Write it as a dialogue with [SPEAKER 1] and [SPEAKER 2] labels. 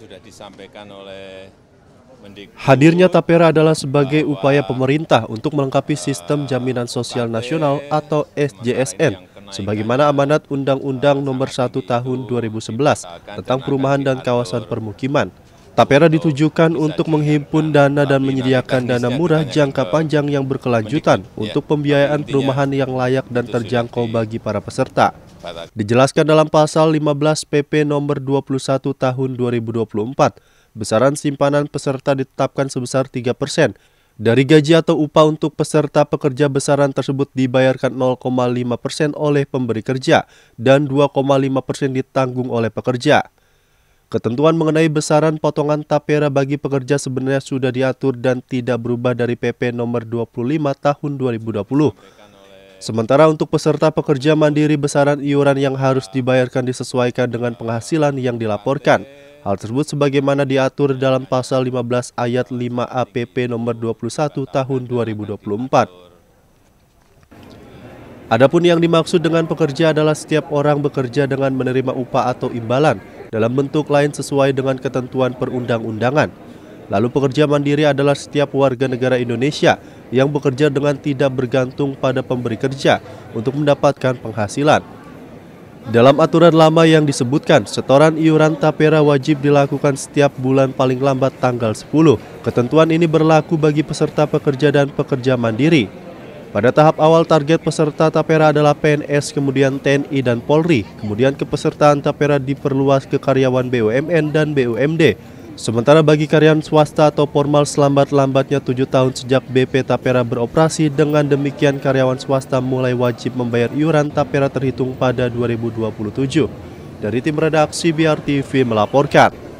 [SPEAKER 1] sudah disampaikan oleh Hadirnya Tapera adalah sebagai upaya pemerintah untuk melengkapi sistem jaminan sosial nasional atau SJSN sebagaimana amanat Undang-Undang Nomor 1 Tahun 2011 tentang perumahan dan kawasan permukiman. Tapera ditujukan untuk menghimpun dana dan menyediakan dana murah jangka panjang yang berkelanjutan ya. untuk pembiayaan perumahan yang layak dan terjangkau bagi para peserta. Dijelaskan dalam pasal 15 PP nomor 21 tahun 2024, besaran simpanan peserta ditetapkan sebesar 3 persen. Dari gaji atau upah untuk peserta pekerja besaran tersebut dibayarkan 0,5 persen oleh pemberi kerja dan 2,5 persen ditanggung oleh pekerja. Ketentuan mengenai besaran potongan tapera bagi pekerja sebenarnya sudah diatur dan tidak berubah dari PP nomor 25 tahun 2020. Sementara untuk peserta pekerja mandiri besaran iuran yang harus dibayarkan disesuaikan dengan penghasilan yang dilaporkan. Hal tersebut sebagaimana diatur dalam pasal 15 ayat 5 APP nomor 21 tahun 2024. Adapun yang dimaksud dengan pekerja adalah setiap orang bekerja dengan menerima upah atau imbalan dalam bentuk lain sesuai dengan ketentuan perundang-undangan. Lalu pekerja mandiri adalah setiap warga negara Indonesia yang bekerja dengan tidak bergantung pada pemberi kerja untuk mendapatkan penghasilan. Dalam aturan lama yang disebutkan, setoran iuran tapera wajib dilakukan setiap bulan paling lambat tanggal 10. Ketentuan ini berlaku bagi peserta pekerja dan pekerja mandiri. Pada tahap awal target peserta tapera adalah PNS, kemudian TNI dan Polri, kemudian kepesertaan tapera diperluas ke karyawan BUMN dan BUMD, Sementara bagi karyawan swasta atau formal selambat-lambatnya 7 tahun sejak BP Tapera beroperasi, dengan demikian karyawan swasta mulai wajib membayar iuran Tapera terhitung pada 2027. Dari tim redaksi BR TV melaporkan.